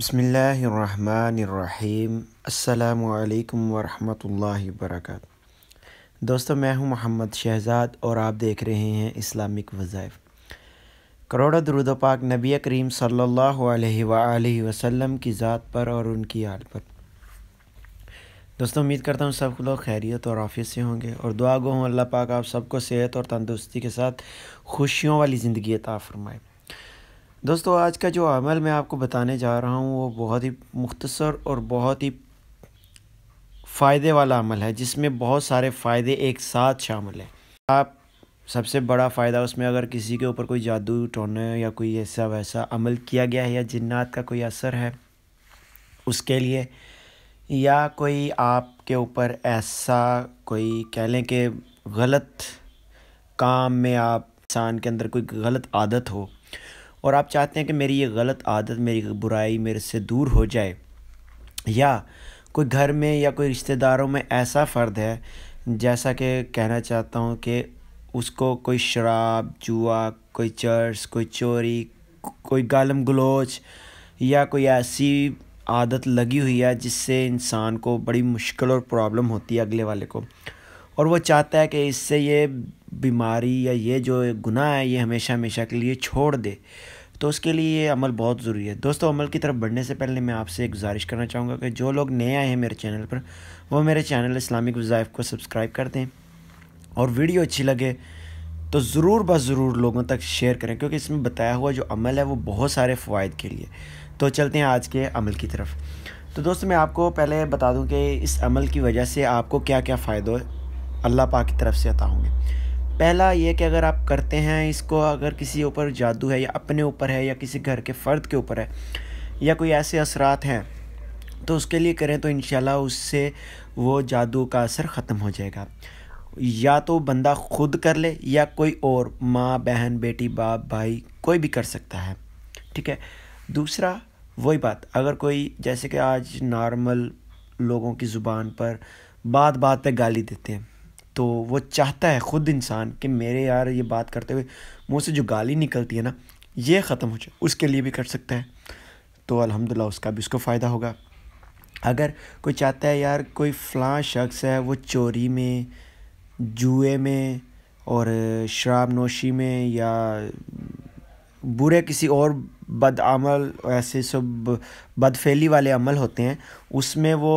बसमीम् अल्लाम वरहमल वर्क दोस्तों मैं हूं मोहम्मद शहजाद और आप देख रहे हैं इस्लामिक वज़ाइफ करोड़ दरुद पाक नबी करीम सल्ला वसम की ज़ात पर और उनकी आल पर दोस्तों उम्मीद करता हूँ सब लोग खैरियत और आफियत से होंगे और दुआ गो हूँ अल्लाह पाक आप सबको सेहत और तंदुरुस्ती के साथ खुशियों वाली ज़िंदगी ताफ़रमाए दोस्तों आज का जो अमल मैं आपको बताने जा रहा हूँ वो बहुत ही मुख्तसर और बहुत ही फ़ायदे वाला अमल है जिसमें बहुत सारे फ़ायदे एक साथ शामिल हैं आप सबसे बड़ा फ़ायदा उसमें अगर किसी के ऊपर कोई जादू टोने या कोई ऐसा वैसा अमल किया गया है या जिन्नात का कोई असर है उसके लिए या कोई आपके ऊपर ऐसा कोई कह लें कि गलत काम में आप इंसान के अंदर कोई गलत आदत हो और आप चाहते हैं कि मेरी ये गलत आदत मेरी बुराई मेरे से दूर हो जाए या कोई घर में या कोई रिश्तेदारों में ऐसा फ़र्द है जैसा कि कहना चाहता हूँ कि उसको कोई शराब जुआ कोई चर्च कोई चोरी कोई गालम गलोच या कोई ऐसी आदत लगी हुई है जिससे इंसान को बड़ी मुश्किल और प्रॉब्लम होती है अगले वाले को और वो चाहता है कि इससे ये बीमारी या ये जो गुनाह है ये हमेशा हमेशा के लिए छोड़ दे तो उसके लिए ये अमल बहुत ज़रूरी है दोस्तों अमल की तरफ बढ़ने से पहले मैं आपसे एक गुजारिश करना चाहूँगा कि जो लोग नए आए हैं मेरे चैनल पर वो मेरे चैनल इस्लामिक वज़ाइफ को सब्सक्राइब कर दें और वीडियो अच्छी लगे तो ज़रूर बस ज़रूर लोगों तक शेयर करें क्योंकि इसमें बताया हुआ जो अमल है वो बहुत सारे फ़वाद के लिए तो चलते हैं आज के अमल की तरफ तो दोस्तों मैं आपको पहले बता दूँ कि इस अमल की वजह से आपको क्या क्या फ़ायदे अल्लाह पाक की तरफ से अता होंगे पहला ये कि अगर आप करते हैं इसको अगर किसी ऊपर जादू है या अपने ऊपर है या किसी घर के फ़र्द के ऊपर है या कोई ऐसे असरात हैं तो उसके लिए करें तो इन उससे वो जादू का असर ख़त्म हो जाएगा या तो बंदा खुद कर ले या कोई और माँ बहन बेटी बाप भाई कोई भी कर सकता है ठीक है दूसरा वही बात अगर कोई जैसे कि आज नॉर्मल लोगों की ज़ुबान पर बात बात पे गाली देते हैं तो वो चाहता है ख़ुद इंसान कि मेरे यार ये बात करते हुए मुँह से जो गाली निकलती है ना ये ख़त्म हो जाए उसके लिए भी कर सकता है तो अलहमदिल्ला उसका भी उसको फ़ायदा होगा अगर कोई चाहता है यार कोई फ़लाँ शख्स है वो चोरी में जुए में और शराब नोशी में या बुरे किसी और बदअमल ऐसे सब बदफेली वाले अमल होते हैं उसमें वो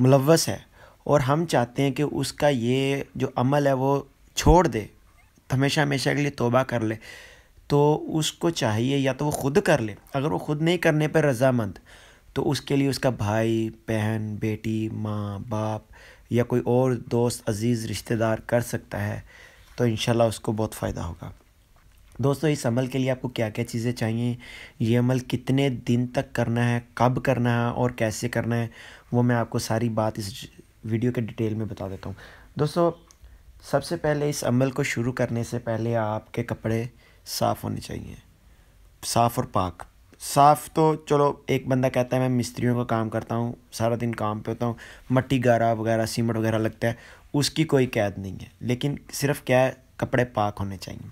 मुलवस है और हम चाहते हैं कि उसका ये जो अमल है वो छोड़ दे हमेशा हमेशा के लिए तोबा कर ले तो उसको चाहिए या तो वो ख़ुद कर ले अगर वो ख़ुद नहीं करने पर रजामंद तो उसके लिए उसका भाई बहन बेटी माँ बाप या कोई और दोस्त अज़ीज़ रिश्तेदार कर सकता है तो इन उसको बहुत फ़ायदा होगा दोस्तों इस अमल के लिए आपको क्या क्या चीज़ें चाहिए ये अमल कितने दिन तक करना है कब करना है और कैसे करना है वो मैं आपको सारी बात इस वीडियो के डिटेल में बता देता हूँ दोस्तों सबसे पहले इस अमल को शुरू करने से पहले आपके कपड़े साफ़ होने चाहिए साफ़ और पाक साफ़ तो चलो एक बंदा कहता है मैं मिस्त्रियों का काम करता हूँ सारा दिन काम पे होता हूँ मट्टी गारा वगैरह सीमेंट वगैरह लगता है उसकी कोई कैद नहीं है लेकिन सिर्फ क्या है कपड़े पाक होने चाहिए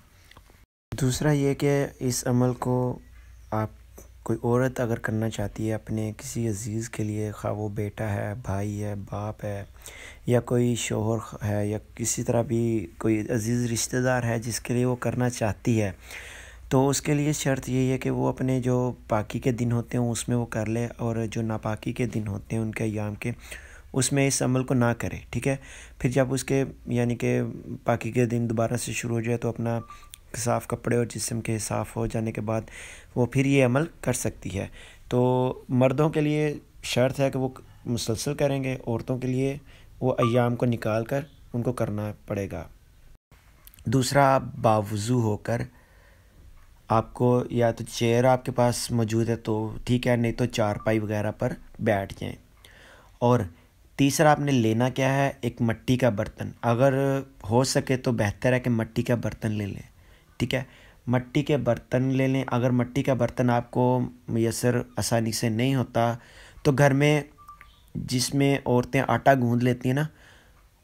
दूसरा ये कि इस अमल को आप कोई औरत अगर करना चाहती है अपने किसी अज़ीज़ के लिए खा वो बेटा है भाई है बाप है या कोई शोहर है या किसी तरह भी कोई अज़ीज़ रिश्तेदार है जिसके लिए वो करना चाहती है तो उसके लिए शर्त यही है कि वो अपने जो पाकि के दिन होते हैं उसमें वो कर ले और जो नापाकी के दिन होते हैं उनके अयाम के उसमें इस अमल को ना करे ठीक है फिर जब उसके यानी कि पाकि के दिन दोबारा से शुरू हो जाए तो अपना साफ़ कपड़े और जिसम के साफ़ हो जाने के बाद वो फिर ये अमल कर सकती है तो मर्दों के लिए शर्त है कि वो मुसलसल करेंगे औरतों के लिए वो अयाम को निकाल कर उनको करना पड़ेगा दूसरा आप बावजू होकर आपको या तो चेयर आपके पास मौजूद है तो ठीक है नहीं तो चारपाई वगैरह पर बैठ जाएं और तीसरा आपने लेना क्या है एक मिट्टी का बर्तन अगर हो सके तो बेहतर है कि मट्टी का बर्तन ले लें ठीक है मिट्टी के बर्तन ले लें अगर मिट्टी का बर्तन आपको मैसर आसानी से नहीं होता तो घर में जिसमें औरतें आटा गूंद लेती हैं ना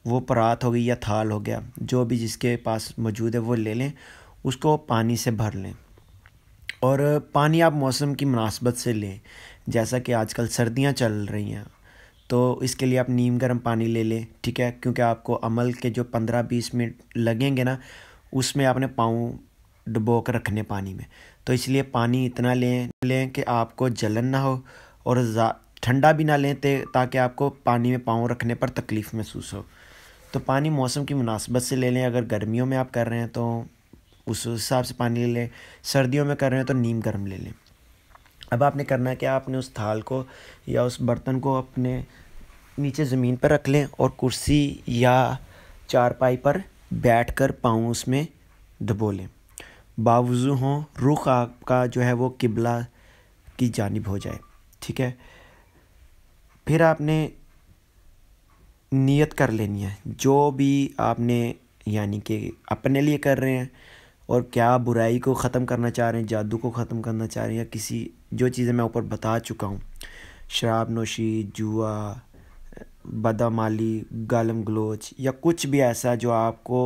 वो परात हो गई या थाल हो गया जो भी जिसके पास मौजूद है वो ले लें उसको पानी से भर लें और पानी आप मौसम की मुनासबत से लें जैसा कि आजकल सर्दियां चल रही हैं तो इसके लिए आप नीम गर्म पानी ले लें ठीक है क्योंकि आपको अमल के जो पंद्रह बीस मिनट लगेंगे ना उसमें आपने पाँव डुबो कर रखने पानी में तो इसलिए पानी इतना लें लें कि आपको जलन ना हो और ठंडा भी ना लें ताकि आपको पानी में पाँव रखने पर तकलीफ़ महसूस हो तो पानी मौसम की मुनासबत से ले लें अगर गर्मियों में आप कर रहे हैं तो उस हिसाब से पानी ले लें सर्दियों में कर रहे हैं तो नीम गर्म ले लें अब आपने करना है कि आपने उस थाल को या उस बर्तन को अपने नीचे ज़मीन पर रख लें और कुर्सी या चारपाई पर बैठ कर पाँव उसमें दबो लें बावजू हों रुख आपका जो है वो किबला की जानब हो जाए ठीक है फिर आपने नियत कर लेनी है जो भी आपने यानी कि अपने लिए कर रहे हैं और क्या बुराई को ख़त्म करना चाह रहे हैं जादू को ख़त्म करना चाह रहे हैं या किसी जो चीज़ें मैं ऊपर बता चुका हूँ शराब नोशी जुआ बदामाली गालम गलोच या कुछ भी ऐसा जो आपको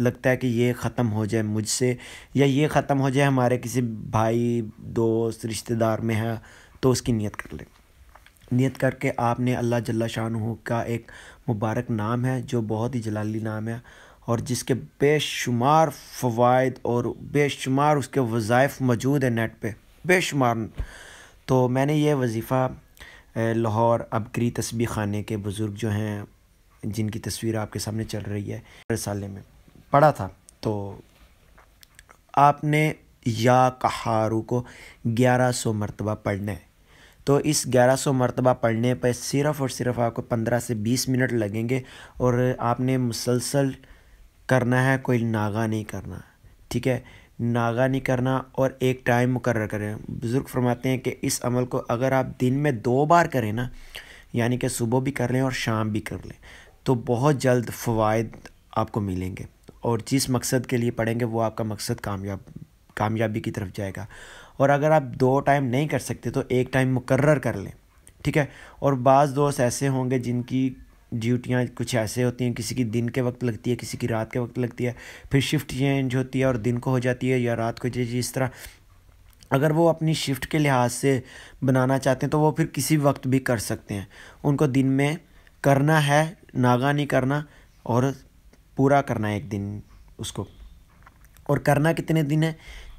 लगता है कि ये ख़त्म हो जाए मुझसे या ये ख़त्म हो जाए हमारे किसी भाई दोस्त रिश्तेदार में है तो उसकी नीयत कर लें नियत करके आपने अल्लाह जल्ला शाह का एक मुबारक नाम है जो बहुत ही जलाली नाम है और जिसके बेशुमार फ़वाद और बेशुमार उसके वज़ाइफ मौजूद हैं नेट पे बेशुमार तो मैंने ये वजीफ़ा लाहौर अबकरी तस्बी खाने के बुज़ुर्ग जो हैं जिनकी तस्वीर आपके सामने चल रही है रसाले में पढ़ा था तो आपने या कहारू को ग्यारह सौ मरतबा पढ़ना है तो इस ग्यारह सौ मरतबा पढ़ने पर सिर्फ़ और सिर्फ आपको पंद्रह से बीस मिनट लगेंगे और आपने मुसलसल करना है कोई नागा नहीं करना ठीक है नागा नहीं करना और एक टाइम मुकर करें बुज़ुर्ग फरमाते हैं कि इस अमल को अगर आप दिन में दो बार करें ना यानी कि सुबह भी कर लें और शाम भी कर लें तो बहुत जल्द फ़वाद आपको मिलेंगे और जिस मकसद के लिए पढ़ेंगे वो आपका मकसद कामयाब कामयाबी की तरफ जाएगा और अगर आप दो टाइम नहीं कर सकते तो एक टाइम मुकर कर लें ठीक है और बाज़ दोस्त ऐसे होंगे जिनकी ड्यूटियाँ कुछ ऐसे होती हैं किसी की दिन के वक्त लगती है किसी की रात के वक्त लगती है फिर शिफ्ट चेंज होती है और दिन को हो जाती है या रात को इस तरह अगर वो अपनी शिफ्ट के लिहाज से बनाना चाहते हैं तो वो फिर किसी वक्त भी कर सकते हैं उनको दिन में करना है नागा नहीं करना और पूरा करना है एक दिन उसको और करना कितने दिन है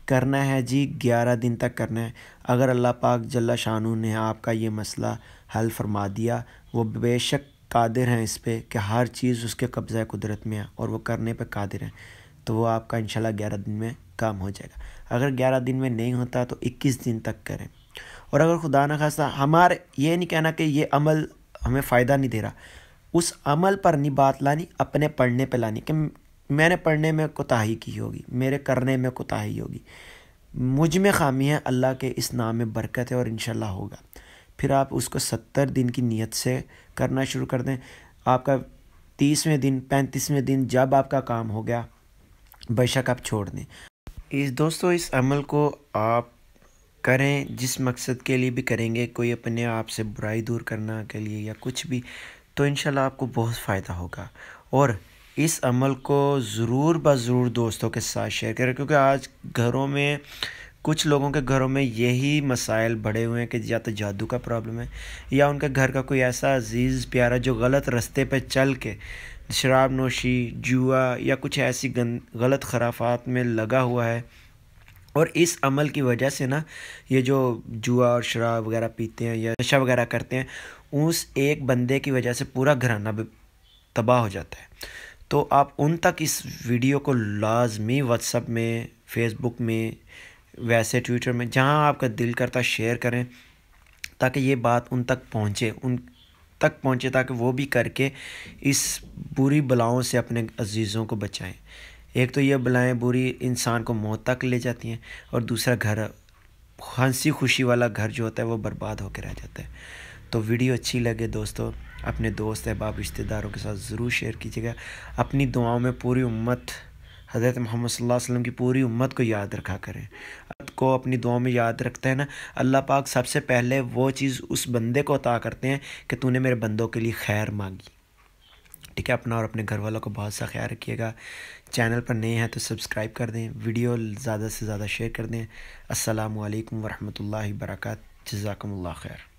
करना है जी ग्यारह दिन तक करना है अगर अल्लाह पाक जल्ला शाहानू ने आपका ये मसला हल फरमा दिया वो बेशक कादिर हैं इस पर कि हर चीज़ उसके कब्ज़ा कुदरत में है और वो करने पर कादिर हैं तो वो आपका शाला ग्यारह दिन में काम हो जाएगा अगर ग्यारह दिन में नहीं होता तो इक्कीस दिन तक करें और अगर खुदा न खासा हमारे ये नहीं कहना कि ये अमल हमें फ़ायदा नहीं दे रहा उस अमल पर नहीं बात लानी अपने पढ़ने पे लानी कि मैंने पढ़ने में कोताही की होगी मेरे करने में कोताही होगी मुझ में खामी है अल्लाह के इस नाम में बरकत है और इन होगा फिर आप उसको सत्तर दिन की नीयत से करना शुरू कर दें आपका तीसवें दिन पैंतीसवें दिन जब आपका काम हो गया बेशक आप छोड़ दें इस दोस्तों इस अमल को आप करें जिस मकसद के लिए भी करेंगे कोई अपने आप से बुराई दूर करना के लिए या कुछ भी तो इन आपको बहुत फ़ायदा होगा और इस अमल को ज़रूर ब ज़रूर दोस्तों के साथ शेयर करें क्योंकि आज घरों में कुछ लोगों के घरों में यही मसाइल बढ़े हुए हैं कि या तो जादू का प्रॉब्लम है या उनके घर का कोई ऐसा अजीज़ प्यारा जो गलत रास्ते पर चल के शराब नोशी जुआ या कुछ ऐसी गलत खराफात में लगा हुआ है और इस अमल की वजह से ना ये जो जुआ और शराब वगैरह पीते हैं या नशा वगैरह करते हैं उस एक बंदे की वजह से पूरा घराना तबाह हो जाता है तो आप उन तक इस वीडियो को लाजमी व्हाट्सअप में फेसबुक में वैसे ट्विटर में जहाँ आपका दिल करता शेयर करें ताकि ये बात उन तक पहुँचे उन तक पहुँचे ताकि वो भी करके इस बुरी बलाओं से अपने अजीज़ों को बचाएं एक तो ये बलाएँ बुरी इंसान को मौत तक ले जाती हैं और दूसरा घर हंसी खुशी वाला घर जो होता है वो बर्बाद होकर रह जाता है तो वीडियो अच्छी लगे दोस्तों अपने दोस्त अहबाब रिश्तेदारों के साथ ज़रूर शेयर कीजिएगा अपनी दुआओं में पूरी उम्मत हज़रत मोहम्मद सल्लल्लाहु अलैहि वसल्लम की पूरी उम्मत को याद रखा करें को अपनी दुआ में याद रखते हैं ना अल्लाह पाक सबसे पहले वो चीज़ उस बंदे को अता करते हैं कि तूने मेरे बंदों के लिए खैर मांगी ठीक है अपना और अपने घर वालों को बहुत सा ख्याल रखिएगा चैनल पर नए हैं तो सब्सक्राइब कर दें वीडियो ज़्यादा से ज़्यादा शेयर कर दें असलकम वरहमल वर्क जजाकम्ला खैर